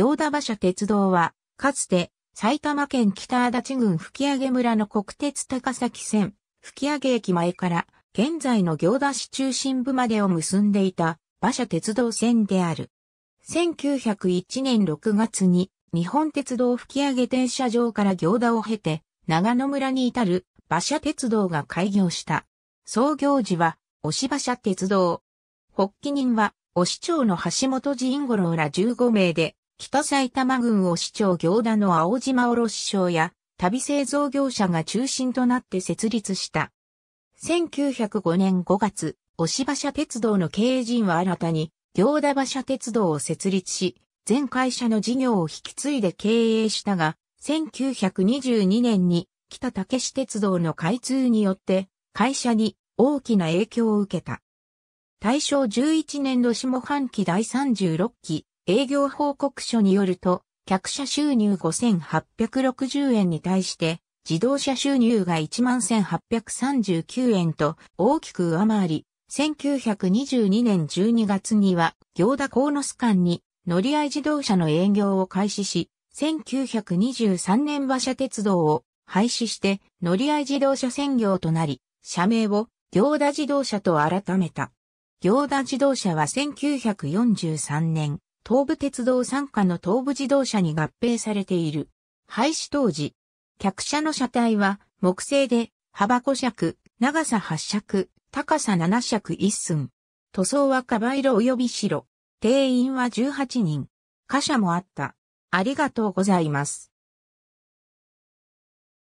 行田馬車鉄道は、かつて、埼玉県北足立郡吹上村の国鉄高崎線、吹上駅前から、現在の行田市中心部までを結んでいた馬車鉄道線である。1901年6月に日本鉄道吹上停車場から行田を経て長野村に至る馬車鉄道が開業した。創業時は押馬車鉄道。発起人は押町の橋本寺五郎ら15名で北埼玉郡を市長行田の青島卸商や、旅製造業者が中心となって設立した。1905年5月、押馬車鉄道の経営陣は新たに、行田馬車鉄道を設立し、全会社の事業を引き継いで経営したが、1922年に北竹市鉄道の開通によって会社に大きな影響を受けた。大正11年の下半期第36期営業報告書によると、客車収入5860円に対して、自動車収入が11,839円と大きく上回り、1922年12月には、行田鴻巣間に乗り合い自動車の営業を開始し、1923年馬車鉄道を廃止して乗り合い自動車専業となり、社名を行田自動車と改めた。行田自動車は1943年、東武鉄道傘下の東武自動車に合併されている。廃止当時、客車の車体は木製で幅5尺、長さ8尺、高さ7尺1寸。塗装はカバ色及び白。定員は18人。貨車もあった。ありがとうございます。